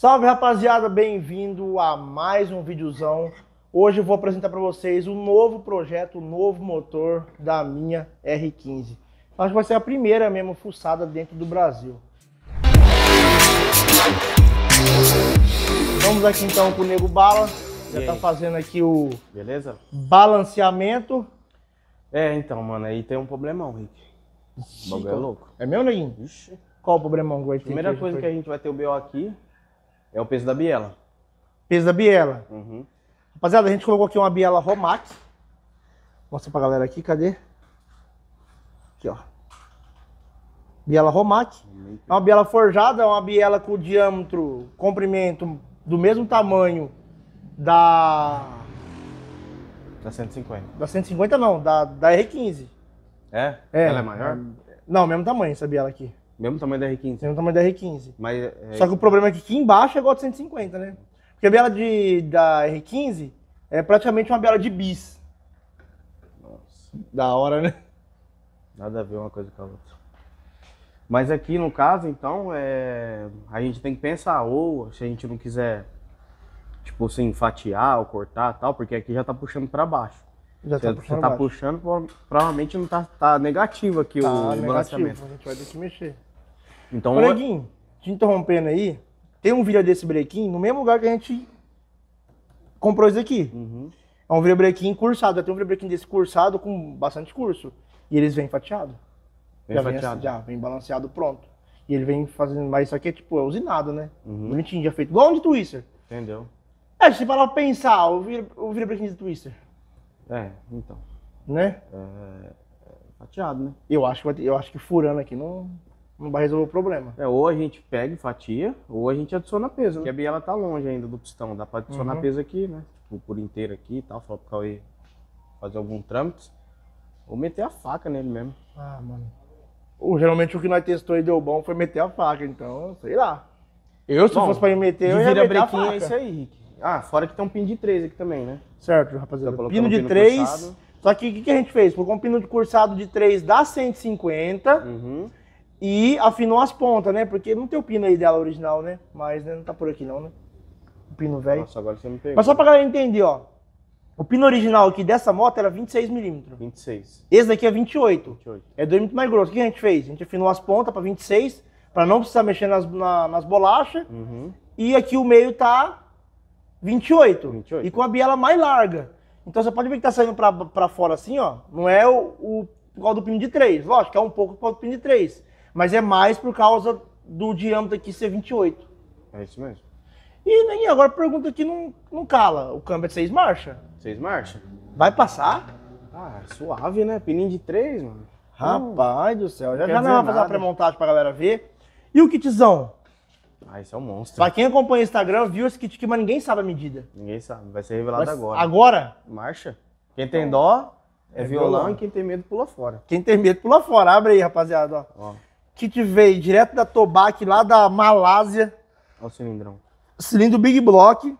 Salve rapaziada, bem-vindo a mais um videozão. Hoje eu vou apresentar para vocês um novo projeto, um novo motor da minha R15. Acho que vai ser a primeira mesmo fuçada dentro do Brasil. Vamos aqui então com o Nego Bala, já tá fazendo aqui o Beleza? balanceamento. É, então, mano, aí tem um problemão, Rick. O é louco. É meu, Neguinho? Ixi. Qual o problemão que Primeira coisa que a gente vai ter o BO aqui, é o peso da biela. Peso da biela. Uhum. Rapaziada, a gente colocou aqui uma biela Romax. Mostra pra galera aqui, cadê? Aqui, ó. Biela Romax. É uma biela forjada, é uma biela com diâmetro, comprimento do mesmo tamanho da... Da 150. Da 150 não, da, da R15. É? é? Ela é maior? Não, mesmo tamanho essa biela aqui. Mesmo tamanho da R15. Mesmo tamanho da R15. Mas, é... Só que o problema é que aqui embaixo é igual a 150, né? Porque a biela de, da R15 é praticamente uma biela de bis. Nossa. Da hora, né? Nada a ver uma coisa com a outra. Mas aqui no caso, então, é... a gente tem que pensar, ou se a gente não quiser, tipo assim, fatiar ou cortar tal, porque aqui já tá puxando para baixo. Já tá puxando você tá baixo. puxando, provavelmente não tá, tá negativo aqui tá o negativo, balanceamento. A gente vai ter que mexer. Então, Preguinho, te interrompendo aí, tem um vira desse brequim no mesmo lugar que a gente comprou isso aqui. Uhum. É um vibrequim cursado. Tem um vibrequim desse cursado com bastante curso. E eles vêm fatiado. Vem já assim, fatiado. Vem, já, vem balanceado pronto. E ele vem fazendo. Mas isso aqui é tipo, é usinado, né? Uhum. Bonitinho, já feito. Igual um de Twister. Entendeu? É, se parar pra pensar, o, vira, o vibrequim de Twister. É, então. Né? É, é fatiado, né? Eu acho, eu acho que furando aqui não não vai resolver o problema. É, ou a gente pega e fatia, ou a gente adiciona peso. Né? Que a biela tá longe ainda do pistão, dá para adicionar uhum. peso aqui, né? Tipo, por inteiro aqui e tal, falar pro Cauê fazer algum trâmite. Ou meter a faca nele mesmo. Ah, mano. Ou, geralmente o que nós testou e deu bom foi meter a faca, então, sei lá. Eu, se bom, fosse pra meter, eu ia meter a é faca. é isso aí, Rick. Ah, fora que tem um pino de 3 aqui também, né? Certo, rapaziada. Tá pino de 3. Só que o que, que, a gente fez? Colocou um pino de cursado de 3 da 150. Uhum. E afinou as pontas, né? Porque não tem o pino aí dela original, né? Mas né, não tá por aqui não, né? O pino velho. Nossa, agora você me pegou. Mas só pra galera entender, ó. O pino original aqui dessa moto era 26mm. 26. Esse daqui é 28. 28. É 2 mm mais grosso. O que a gente fez? A gente afinou as pontas pra 26, pra não precisar mexer nas, na, nas bolachas. Uhum. E aqui o meio tá 28. 28. E com a biela mais larga. Então você pode ver que tá saindo pra, pra fora assim, ó. Não é o, o igual do pino de 3. Lógico, é um pouco igual do pino de 3. Mas é mais por causa do diâmetro aqui ser 28. É isso mesmo. E, e agora pergunta que não, não cala. O câmbio é de 6 marchas? 6 marchas. Vai passar? Ah, é suave, né? Pininho de 3, mano. Rapaz do céu. Já, já não vai fazer a pré-montagem pra galera ver. E o kitzão? Ah, esse é um monstro. Pra quem acompanha o Instagram, viu esse kit aqui, mas ninguém sabe a medida. Ninguém sabe. Vai ser revelado mas, agora. Agora? Marcha. Quem tem então, dó é, é violão, violão, e quem tem medo pula fora. Quem tem medo pula fora. Abre aí, rapaziada. Ó. ó que te veio direto da Tobac, lá da Malásia. Olha o cilindrão. Cilindro Big Block.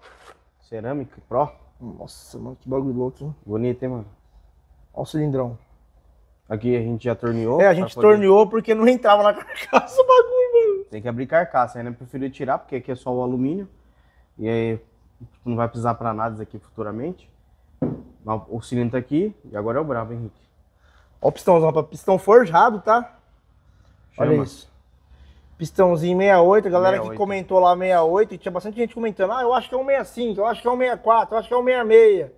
Cerâmica Pro. Nossa, mano, que bagulho louco, hein? Bonito, hein, mano? Olha o cilindrão. Aqui a gente já torneou. É, a gente poder... torneou porque não entrava na carcaça o bagulho, mano. Tem que abrir carcaça, aí né? Preferi tirar, porque aqui é só o alumínio. E aí não vai precisar pra nada isso aqui futuramente. O cilindro tá aqui e agora é o brabo, Henrique. Ó o pistãozão, pistão forjado, tá? Chama. Olha isso. Pistãozinho 68, a galera 68. que comentou lá 68, e tinha bastante gente comentando, ah, eu acho que é um 65, eu acho que é um 64, eu acho que é um 66.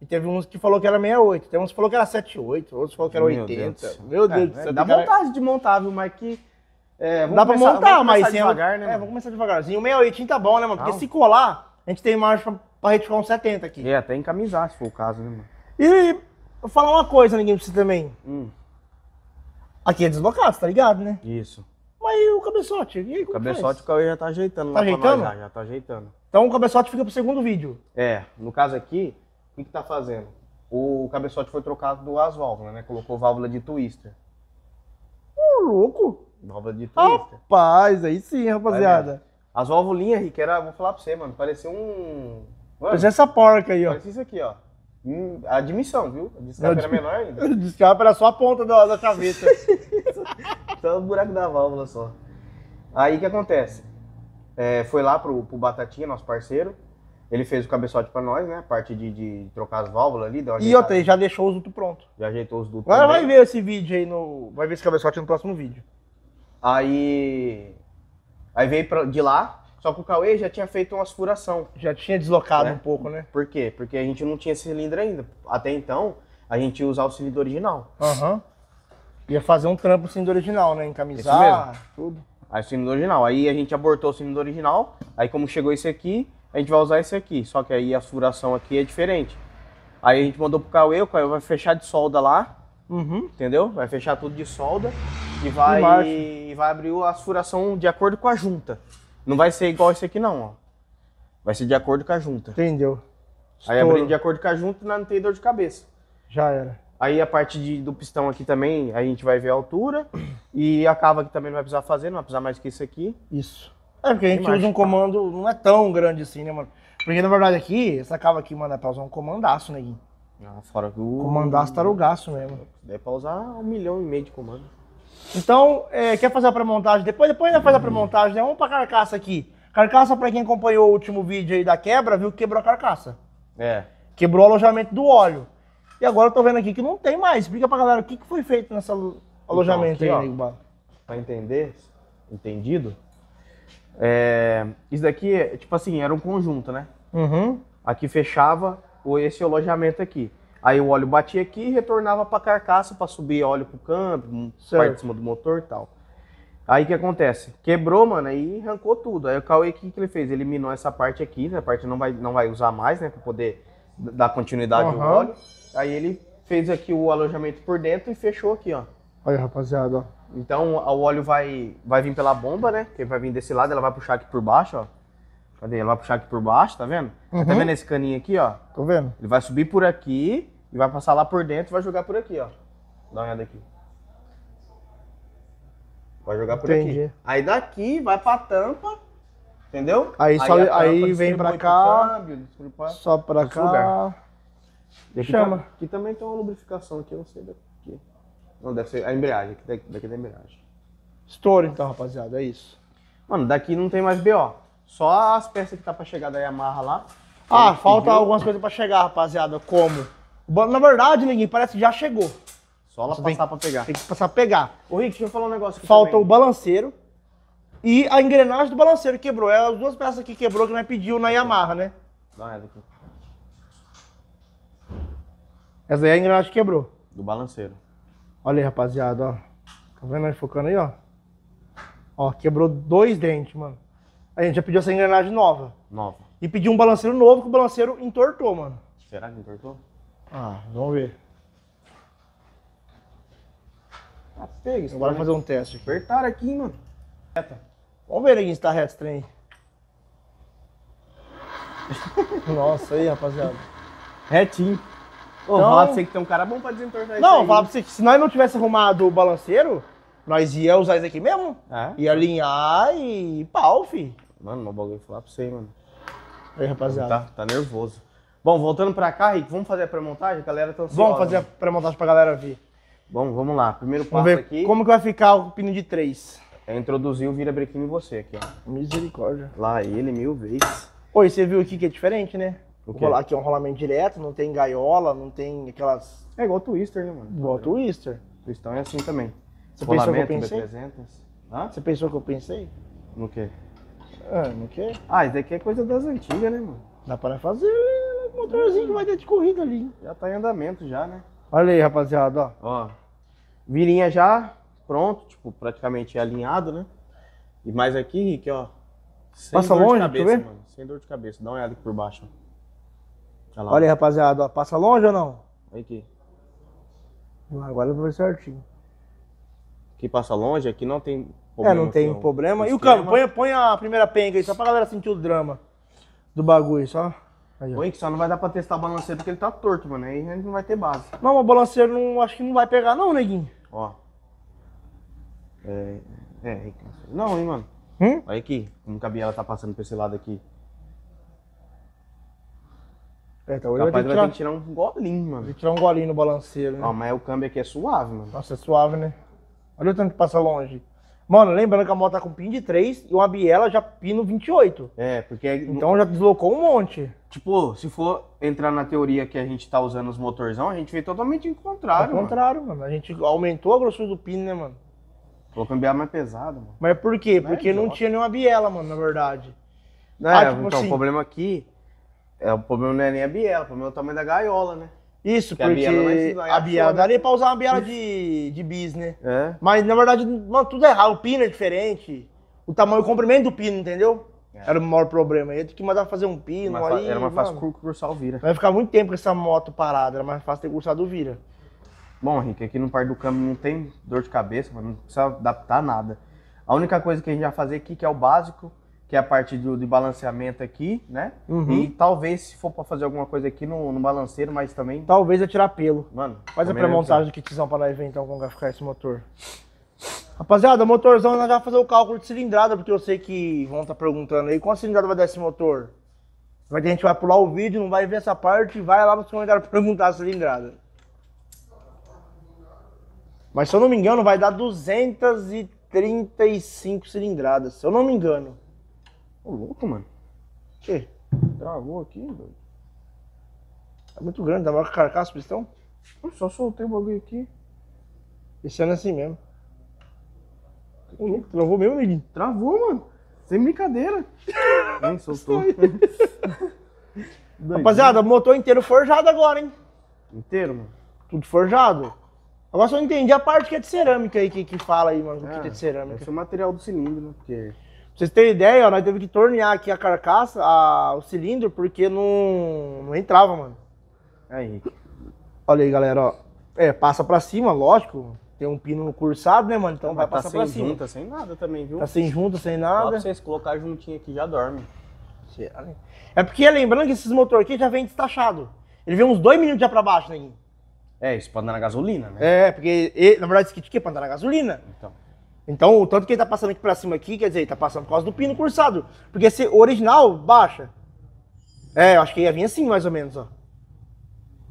E teve uns que falou que era 68, tem uns que falou que era 78, outros falou que era Meu 80. Deus. Meu Deus é, do céu. Dá cara... vontade de montar, viu, mas que... É, dá começar, pra montar, mas... Vamos devagar, né? É, vamos começar devagarzinho. O 68 então, tá bom, né, mano? Porque Não. se colar, a gente tem margem pra, pra retificar uns 70 aqui. É, até encamisar, se for o caso, né, mano? E vou falar uma coisa, ninguém precisa também. Hum. Aqui é deslocado, tá ligado, né? Isso. Mas e o cabeçote? E aí, o cabeçote o Cauê já tá ajeitando tá ajeitando? já, já tá ajeitando. Então o cabeçote fica pro segundo vídeo. É, no caso aqui, o que, que tá fazendo? O cabeçote foi trocado duas válvulas, né? Colocou válvula de twister. Ô, louco! Válvula de twister. Rapaz, aí sim, rapaziada. As válvulinhas, Rick, era, vou falar pra você, mano, parecia um... Mano, essa porca aí, ó. Parecia isso aqui, ó. Hum, admissão, viu? O descape era menor ainda. O descape era só a ponta da, da cabeça. então, o buraco da válvula só. Aí o que acontece? É, foi lá pro, pro Batatinha, nosso parceiro. Ele fez o cabeçote pra nós, né? A parte de, de trocar as válvulas ali. e outra, ele já deixou os dutos prontos. Já ajeitou os dutos. Agora também. vai ver esse vídeo aí no. Vai ver esse cabeçote no próximo vídeo. Aí. Aí veio pra, de lá, só que o Cauê já tinha feito uma furação. Já tinha deslocado né? um pouco, né? Por quê? Porque a gente não tinha cilindro ainda. Até então, a gente ia usar o cilindro original. Aham. Uhum. Ia fazer um trampo no cilindro original, né? Encamisar, tudo. Aí o cilindro original. Aí a gente abortou o cilindro original. Aí como chegou esse aqui, a gente vai usar esse aqui. Só que aí a furação aqui é diferente. Aí a gente mandou pro Cauê, o Cauê vai fechar de solda lá. Uhum. Entendeu? Vai fechar tudo de solda e vai, e vai abrir a furação de acordo com a junta. Não vai ser igual esse aqui, não, ó. Vai ser de acordo com a junta. Entendeu? Aí abrindo é de acordo com a junta, não tem dor de cabeça. Já era. Aí a parte de, do pistão aqui também, a gente vai ver a altura. E a cava aqui também não vai precisar fazer, não vai precisar mais que isso aqui. Isso. É, porque a gente Imagina. usa um comando, não é tão grande assim, né, mano? Porque na verdade aqui, essa cava aqui, mano, é pra usar um comandaço, neguinho. Ah, fora que o. Comandaço tarugaço mesmo. Deve pra usar um milhão e meio de comando. Então, é, quer fazer a pré-montagem depois? Depois ainda faz a pré-montagem, né? Vamos pra carcaça aqui. Carcaça, para quem acompanhou o último vídeo aí da quebra, viu que quebrou a carcaça. É. Quebrou o alojamento do óleo. E agora eu tô vendo aqui que não tem mais. Explica pra galera o que, que foi feito nesse então, alojamento então, aqui, aí, ó, Pra entender, entendido? É, isso daqui, é, tipo assim, era um conjunto, né? Uhum. Aqui fechava esse alojamento aqui. Aí o óleo batia aqui e retornava para a carcaça para subir óleo para o campo, certo. parte de cima do motor e tal. Aí o que acontece? Quebrou, mano, aí arrancou tudo. Aí o Cauê, o que, que ele fez? Ele minou essa parte aqui, essa né? parte não vai, não vai usar mais, né, para poder dar continuidade uhum. ao óleo. Aí ele fez aqui o alojamento por dentro e fechou aqui, ó. Olha, rapaziada, ó. Então o óleo vai, vai vir pela bomba, né? Que vai vir desse lado, ela vai puxar aqui por baixo, ó. Cadê? Ela vai puxar aqui por baixo, tá vendo? Tá uhum. Tá vendo esse caninho aqui, ó? Tô vendo. Ele vai subir por aqui e vai passar lá por dentro e vai jogar por aqui, ó. Dá uma olhada aqui. Vai jogar por Entendi. aqui. Aí daqui vai pra tampa, entendeu? Aí, aí só, aí vem pra cá, câmbio, pra só pra cá. Deixa eu Chama. aqui também tem uma lubrificação aqui, eu não sei daqui. Não, deve ser a embreagem, daqui, daqui é da embreagem. Estouro então, rapaziada, é isso. Mano, daqui não tem mais BO. Só as peças que tá pra chegar da Yamaha lá. Ah, Ele falta pediu. algumas coisas pra chegar, rapaziada. Como? Na verdade, Neguinho, parece que já chegou. Só ela passar tem, pra pegar. Tem que passar pra pegar. Ô, Rick, deixa eu falar um negócio aqui Falta também. o balanceiro e a engrenagem do balanceiro quebrou. É as duas peças que quebrou que nós pediu na Yamaha, né? Dá uma aqui. Essa aí é a engrenagem que quebrou. Do balanceiro. Olha aí, rapaziada, ó. Tá vendo aí focando aí, ó? Ó, quebrou dois dentes, mano. A gente já pediu essa engrenagem nova. Nova. E pediu um balanceiro novo que o balanceiro entortou, mano. Será que entortou? Ah, vamos ver. Ah, pega, isso Agora fazer um teste. Apertaram aqui, mano. Reta. Vamos ver, neguinho, se tá reto esse trem. Nossa, aí, rapaziada. Retinho. Ô, então... fala pra você que tem um cara bom pra desentortar Não, fala pra você que se nós não tivesse arrumado o balanceiro, nós ia usar isso aqui mesmo. É? Ia alinhar e pau, fi. Mano, meu bagulho falar pra você, mano. Aí, rapaziada. Tá, tá nervoso. Bom, voltando pra cá, Rick, vamos fazer a pré-montagem? A galera tá ansiosa. Vamos fazer né? a pré-montagem pra galera ver. Bom, vamos lá. Primeiro passo vamos ver aqui. Como que vai ficar o pino de três? É introduzir o virabrequim em você aqui, ó. Misericórdia. Lá ele, mil vezes. Oi, você viu aqui que é diferente, né? O quê? Aqui é um rolamento direto, não tem gaiola, não tem aquelas... É igual o twister, né, mano? Igual o twister. Twistão é assim também. Você rolamento, pensou que eu pensei? Hã? Você pensou que eu pensei? No quê? Ah, não quer? Ah, isso aqui é coisa das antigas, né, mano? Dá para fazer um motorzinho que vai ter de corrida ali. Já tá em andamento já, né? Olha aí, rapaziada, ó. Ó. Virinha já pronto, tipo, praticamente alinhado, né? E mais aqui, Rick, ó. Sem passa dor longe, de cabeça, mano. Sem dor de cabeça. Dá uma olhada aqui por baixo. Ó. Olha, lá, Olha aí, rapaziada, ó. Passa longe ou não? Olha aqui. Agora eu vou ver certinho. Aqui passa longe, aqui não tem problema. É, não tem problema. E o câmbio, põe, põe a primeira penga aí, só pra galera sentir o drama do bagulho, só. Aí, Põe que só não vai dar pra testar o balanceiro porque ele tá torto, mano. Aí a gente não vai ter base. Não, o balanceiro não, acho que não vai pegar não, neguinho. Ó. É, é não, hein, mano. Hum? Olha aqui, como que a Biela tá passando por esse lado aqui. É, tá, Capaz vai, ter tirar... vai ter que tirar um golinho, mano. Vai tirar um golinho no balanceiro, né? Ó, mas o câmbio aqui é suave, mano. Nossa, é suave, né? Olha o tanto que passa longe. Mano, lembrando que a moto tá com pin de 3 e uma biela já pino 28. É, porque. Então já deslocou um monte. Tipo, se for entrar na teoria que a gente tá usando os motorzão, a gente veio totalmente contrário. Ao contrário, mano. mano. A gente aumentou a grossura do pino, né, mano? Colocou um biela é mais pesado, mano. Mas por quê? Né, não porque é não tinha nenhuma biela, mano, na verdade. É, ah, tipo então assim... o problema aqui. É, o problema não é nem a biela, o problema é o tamanho da gaiola, né? Isso, porque, porque a biela, biela daria pra usar uma biela de, de bis, né? É. Mas na verdade, mano, tudo é errado. O pino é diferente. O tamanho, o comprimento do pino, entendeu? É. Era o maior problema. aí tinha que mandar fazer um pino. uma aí, era mais fácil cursar o vira. Vai ficar muito tempo com essa moto parada. Era mais fácil ter cursado o vira. Bom, Henrique, aqui no Parque do Câmbio não tem dor de cabeça, não precisa adaptar nada. A única coisa que a gente vai fazer aqui, que é o básico, que é a parte do, de balanceamento aqui, né? Uhum. E talvez, se for para fazer alguma coisa aqui no, no balanceiro, mas também. Talvez é tirar pelo. Mano, faz a é pré-montagem do kitzão para nós ver então como vai ficar esse motor. Rapaziada, motorzão, nós vamos fazer o cálculo de cilindrada, porque eu sei que vão estar tá perguntando aí qual cilindrada vai dar esse motor. Mas a gente vai pular o vídeo, não vai ver essa parte, vai lá nos comentários perguntar a cilindrada. Mas se eu não me engano, vai dar 235 cilindradas, se eu não me engano. Ô louco, mano. Que? Travou aqui, doido. É muito grande, dá maior que carcaça, pistão? Eu só soltei o bagulho aqui. Esse ano é assim mesmo. Ô louco, travou mesmo, amiguinho? Travou, mano. Sem brincadeira. Nem soltou. Rapaziada, o motor inteiro forjado agora, hein? Inteiro, mano. Tudo forjado. Agora só entendi a parte que é de cerâmica aí, que, que fala aí, mano, o que é de é, cerâmica. Esse é o material do cilindro, né? Porque vocês terem ideia, ó, nós teve que tornear aqui a carcaça, a, o cilindro, porque não, não entrava, mano. É, Henrique. Olha aí, galera, ó. É, passa pra cima, lógico. Tem um pino cursado, né, mano? Então vai, vai tá passar tá pra cima. Junta, sem nada também, viu? Tá sem junta, sem nada. Só pra vocês colocar juntinho aqui já dorme. Né? É porque, lembrando que esses motores aqui já vem destachado. Ele vem uns dois minutos já pra baixo, neguinho. Né? É, isso pra andar na gasolina, né? É, porque, na verdade, esse kit aqui é pra andar na gasolina. Então. Então, o tanto que ele tá passando aqui para cima aqui, quer dizer, ele tá passando por causa do pino cursado. Porque se original, baixa. É, eu acho que ia vir assim, mais ou menos, ó.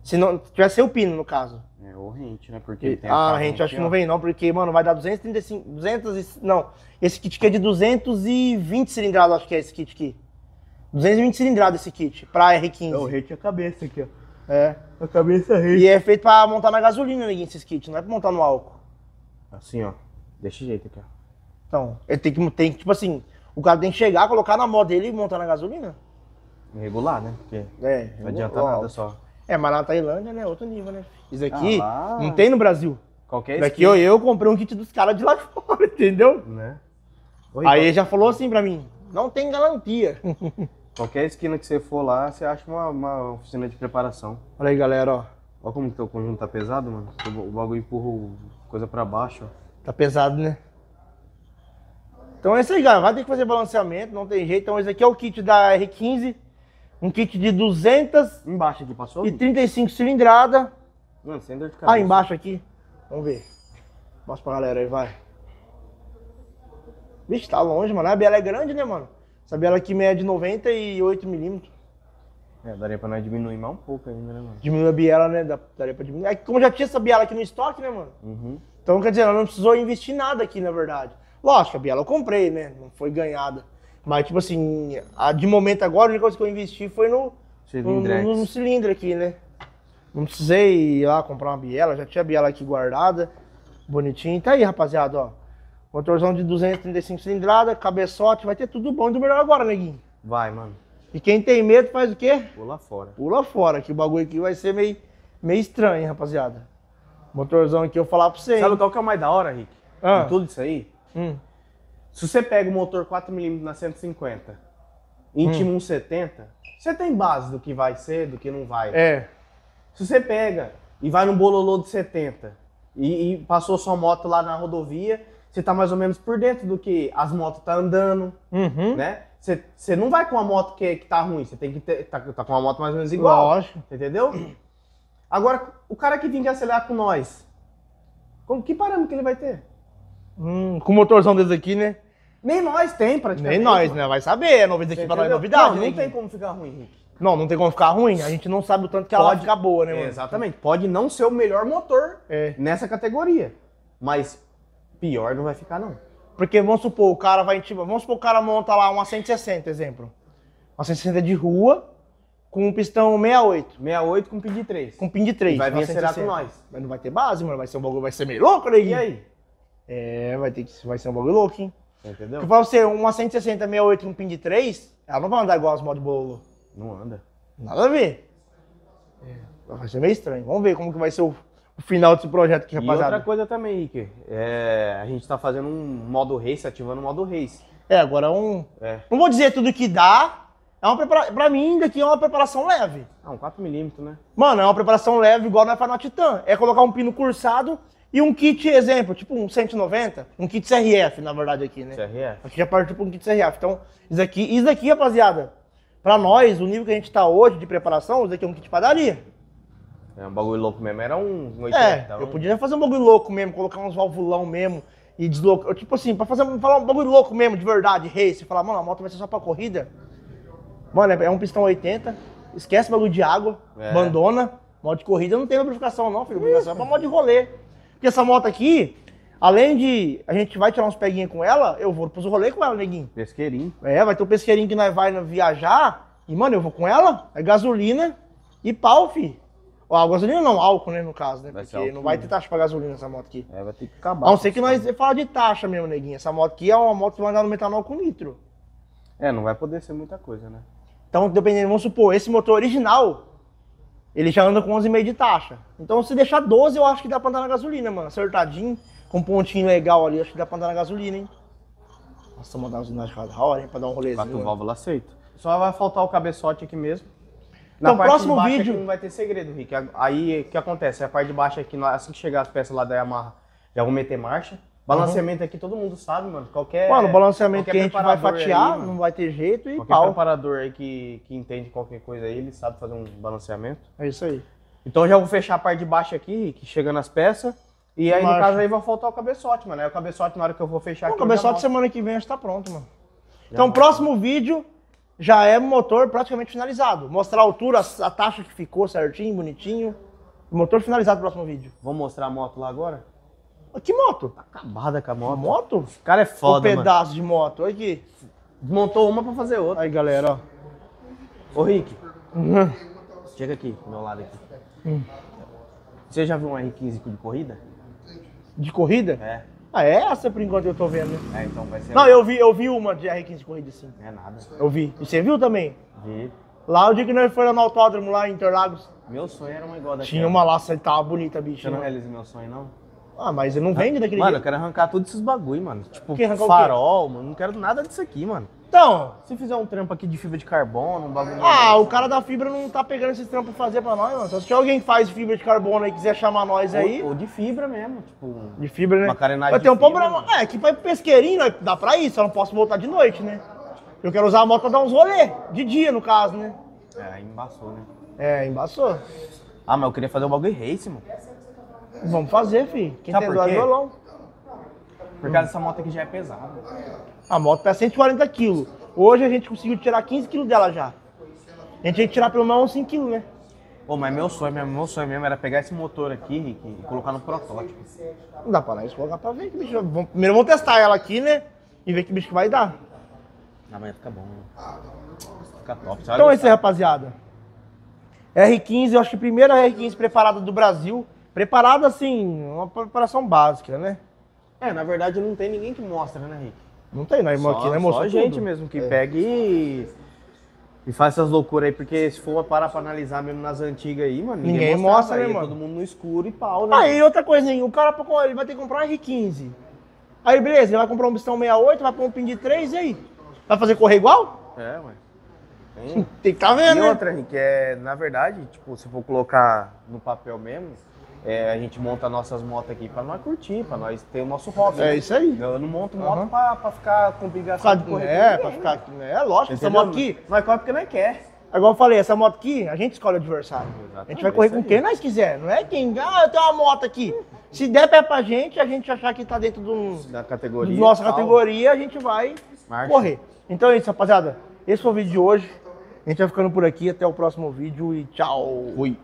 Se não, tivesse ser o pino, no caso. É, ou rente, né? Porque ele tem Ah, a rente, acho que não vem não, porque, mano, vai dar 235, 200 e, Não, esse kit aqui é de 220 cilindrados, acho que é esse kit aqui. 220 cilindrados esse kit, pra R15. É, o rente é a cabeça aqui, ó. É. A cabeça é rente. E é feito pra montar na gasolina, neguinho, Esse kit não é pra montar no álcool. Assim, ó. Desse jeito aqui, ó. Então, ele tem que, tem, tipo assim, o cara tem que chegar, colocar na moto dele e montar na gasolina. Regular, né? Porque é, não adianta nada ó. só. É, mas na Tailândia, né? Outro nível, né? Isso ah, aqui ah, não tem no Brasil. Qualquer Daqui eu, eu comprei um kit dos caras de lá de fora, entendeu? Né? Oi, Aí ele já falou assim pra mim, não tem garantia. Qualquer esquina que você for lá, você acha uma, uma oficina de preparação. Olha aí, galera, ó. Olha como que o conjunto tá pesado, mano. O bagulho empurra coisa pra baixo, ó. Tá pesado, né? Então é isso aí, galera. Vai ter que fazer balanceamento, não tem jeito. Então esse aqui é o kit da R15. Um kit de 200... Embaixo aqui, passou? E 35 cilindrada. Mano, sem dor de ah, cabeça. Ah, embaixo aqui. Vamos ver. Mostra pra galera aí, vai. Vixe, tá longe, mano. A biela é grande, né, mano? Essa biela aqui é de 98 milímetros. É, daria pra nós diminuir mais um pouco ainda, né, mano? diminuir a biela, né? Daria pra diminuir. Aí, é como já tinha essa biela aqui no estoque, né, mano? Uhum. Então, quer dizer, ela não precisou investir nada aqui, na verdade. Lógico, a Biela eu comprei, né? Não foi ganhada. Mas, tipo assim, a, de momento agora, a única coisa que eu investi foi no, no, no, no cilindro aqui, né? Não precisei ir lá comprar uma biela, já tinha a biela aqui guardada, bonitinho. Tá aí, rapaziada, ó. Motorzão de 235 cilindrada, cabeçote, vai ter tudo bom e do melhor agora, neguinho. Vai, mano. E quem tem medo faz o quê? Pula fora. Pula fora, que o bagulho aqui vai ser meio, meio estranho, hein, rapaziada. Motorzão aqui, eu vou falar pra você. Sabe hein? qual que é o mais da hora, Rick? Ah. Em tudo isso aí? Hum. Se você pega o motor 4mm na 150, íntimo hum. 170, você tem base do que vai ser, do que não vai. É. Se você pega e vai no bololô de 70 e, e passou sua moto lá na rodovia, você tá mais ou menos por dentro do que as motos tá andando, uhum. né? Você não vai com a moto que, que tá ruim, você tem que ter, tá, tá, com uma moto mais ou menos igual. Lógico. Entendeu? Agora, o cara que vinha acelerar com nós, com que parâmetro que ele vai ter? Hum, com o motorzão desse aqui, né? Nem nós tem, praticamente. Nem nós, né? Vai saber, A é novidade aqui pra nós é novidade, não, né? Não tem como ficar ruim, Henrique. Não, não tem como ficar ruim. A gente não sabe o tanto que ela pode, vai ficar boa, né, mano? Exatamente. Pode não ser o melhor motor é. nessa categoria. Mas pior não vai ficar, não. Porque vamos supor, o cara vai. Tipo, vamos supor, o cara monta lá uma 160, exemplo. Uma 160 de rua, com um pistão 68. 68 com pin de 3. Com pin de 3. E vai vir acelerar com nós. Mas não vai ter base, mano. Vai ser um bagulho, vai ser meio louco, neguinho. E aí? É, vai, ter que, vai ser um bagulho louco, hein? Entendeu? Porque pra você, uma 160, 68 com um pin de 3, ela não vai andar igual as mods bolo. Não anda. Nada a ver. É. Vai ser meio estranho. Vamos ver como que vai ser o, o final desse projeto aqui, rapaziada. E outra coisa também, Iker. É, a gente tá fazendo um modo race, ativando o modo race. É, agora um... É. Não vou dizer tudo que dá, é uma prepara... Pra mim, daqui é uma preparação leve. Ah, um 4mm, né? Mano, é uma preparação leve, igual nós faz na Titan. É colocar um pino cursado e um kit, exemplo, tipo um 190, um kit CRF, na verdade, aqui, né? CRF. Aqui já partiu para um kit CRF. Então, isso aqui, isso aqui, rapaziada, pra nós, o nível que a gente tá hoje de preparação, isso aqui é um kit padaria. É um bagulho louco mesmo, era um 80. É, eu podia fazer um bagulho louco mesmo, colocar uns valvulão mesmo e deslocar. Tipo assim, pra fazer, falar um bagulho louco mesmo, de verdade, race, falar, mano, a moto vai ser só pra corrida. Mano, é um pistão 80, esquece o bagulho de água, é. abandona. Modo de corrida não tem lubrificação, não, filho. Lubrificação é pra modo de rolê. Porque essa moto aqui, além de a gente vai tirar uns peguinhos com ela, eu vou pros rolê com ela, neguinho. Pesqueirinho. É, vai ter um pesqueirinho que nós vai viajar. E, mano, eu vou com ela, é gasolina e pau, filho. Ó, gasolina não, álcool, né, no caso, né? Vai porque não vai ter taxa pra gasolina essa moto aqui. É, vai ter que acabar. A não ser que nós fala de taxa mesmo, neguinho. Essa moto aqui é uma moto que vai andar no metanol com nitro. É, não vai poder ser muita coisa, né? Então, dependendo, vamos supor, esse motor original, ele já anda com 11,5 de taxa. Então, se deixar 12, eu acho que dá pra andar na gasolina, mano. Acertadinho, com um pontinho legal ali, acho que dá pra andar na gasolina, hein? Nossa, mandar os sinais de hora, hein? Pra dar um rolezinho. Quatro né? válvulas aceito. Só vai faltar o cabeçote aqui mesmo. Na então, parte próximo de baixo é vídeo... aqui não vai ter segredo, Rick. Aí, o que acontece? A parte de baixo aqui, é assim que chegar as peças lá da Yamaha, já vou meter marcha. Balanceamento uhum. aqui todo mundo sabe, mano. Qualquer. Mano, balanceamento qualquer que a gente vai fatiar, aí, não vai ter jeito e qualquer pau. preparador aí que, que entende qualquer coisa aí, ele sabe fazer um balanceamento. É isso aí. Então já vou fechar a parte de baixo aqui, que chega nas peças. E aí, no caso, aí vai faltar o cabeçote, mano. Aí o cabeçote, na hora que eu vou fechar Pô, aqui. O cabeçote semana que vem já tá pronto, mano. então, próximo vídeo já é motor praticamente finalizado. Mostrar a altura, a taxa que ficou certinho, bonitinho. Motor finalizado no próximo vídeo. Vamos mostrar a moto lá agora? Que moto? Tá acabada com a moto. Moto? O cara é foda, um pedaço de moto, olha aqui. Desmontou uma pra fazer outra. Aí, galera, ó. Ô, Rick. Uhum. Chega aqui, do meu lado aqui. Hum. Você já viu um R15 de corrida? De corrida? É. Ah, é essa por enquanto que eu tô vendo. É, então vai ser. Não, eu vi, eu vi uma de R15 de corrida sim. É nada. Eu vi. E você viu também? Vi. Lá o dia que nós fomos no autódromo lá em Interlagos. Meu sonho era uma igual daquela. Tinha uma lá, essa tava bonita, bicho. Você não né? realiza meu sonho, não? Ah, mas não vende daquele Mano, jeito. eu quero arrancar todos esses bagulho, mano. Tipo, farol, mano. Não quero nada disso aqui, mano. Então. Se fizer um trampo aqui de fibra de carbono, um bagulho. Ah, o cara da fibra não tá pegando esses trampos pra fazer pra nós, mano. Só se tiver alguém que faz fibra de carbono aí quiser chamar nós aí. Ou, ou de fibra mesmo, tipo. De fibra, né? Uma carenagem. Vai ter um problema. É, que vai pro pesqueirinho né, dá pra isso. Eu não posso voltar de noite, né? Eu quero usar a moto pra dar uns rolê. De dia, no caso, né? É, embaçou, né? É, embaçou. Ah, mas eu queria fazer um bagulho race, mano. Vamos fazer, filho. Quem Sabe tem por violão. Por causa dessa moto aqui já é pesada. A moto pesa 140 quilos. Hoje a gente conseguiu tirar 15 quilos dela já. A gente tinha que tirar pelo menos uns 5 quilos, né? Ô, mas meu sonho mesmo, meu sonho mesmo era pegar esse motor aqui, Rick, e colocar no protótipo. Não dá pra nós colocar pra ver que bicho. Vamos, primeiro vamos testar ela aqui, né? E ver que bicho que vai dar. Na manhã fica bom, né? Fica top. Então é isso aí, rapaziada. R15, eu acho que a primeira R15 preparada do Brasil. Preparado assim, uma preparação básica, né? É, na verdade não tem ninguém que mostra, né, Rick? Não tem, na irmã aqui, né, Só a gente mesmo que é. pega e. E faz essas loucuras aí, porque se for parar pra analisar mesmo nas antigas aí, mano, ninguém, ninguém mostra, né, aí, né, mano? Todo mundo no escuro e pau, né? Aí, outra coisinha, o cara ele vai ter que comprar um R15. Aí, beleza, ele vai comprar um Bistão 68, vai pôr um PIN de 3 e aí? Vai fazer correr igual? É, ué. Tem, que tá vendo, e né? outra, Henrique, é, na verdade, tipo, se for colocar no papel mesmo, é, a gente monta nossas motos aqui para nós curtir, para nós ter o nosso hobby. É né? isso aí. Eu não monto moto uhum. para ficar com obrigação é, pra, É, para ficar. É lógico, essa moto aqui. Nós corre porque nós quer. Agora eu falei, essa moto aqui, a gente escolhe o adversário. Exatamente, a gente vai correr com quem nós quiser, não é quem. Ah, eu tenho uma moto aqui. Se der pé pra gente, a gente achar que tá dentro de um, da categoria. De nossa tal. categoria, a gente vai Marcha. correr. Então é isso, rapaziada. Esse foi o vídeo de hoje. A gente vai ficando por aqui. Até o próximo vídeo e tchau. Fui.